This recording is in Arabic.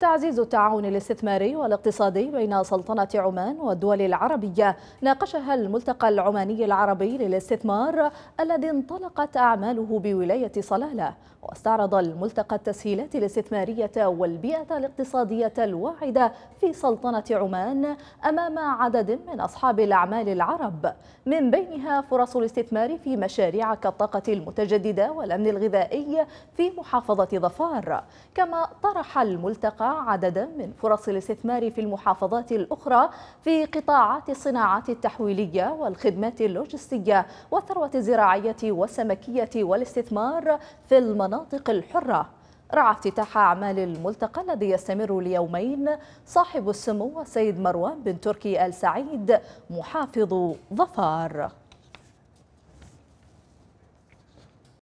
تعزيز التعاون الاستثماري والاقتصادي بين سلطنة عمان والدول العربية ناقشها الملتقى العماني العربي للاستثمار الذي انطلقت أعماله بولاية صلالة واستعرض الملتقى التسهيلات الاستثمارية والبيئة الاقتصادية الواعدة في سلطنة عمان أمام عدد من أصحاب الأعمال العرب من بينها فرص الاستثمار في مشاريع كالطاقة المتجددة والأمن الغذائي في محافظة ظفار كما طرح الملتقى عددا من فرص الاستثمار في المحافظات الأخرى في قطاعات الصناعات التحويلية والخدمات اللوجستية والثروة الزراعية والسمكية والاستثمار في المناطق الحرة رعى افتتاح أعمال الملتقى الذي يستمر ليومين صاحب السمو السيد مروان بن تركي آل سعيد محافظ ظفار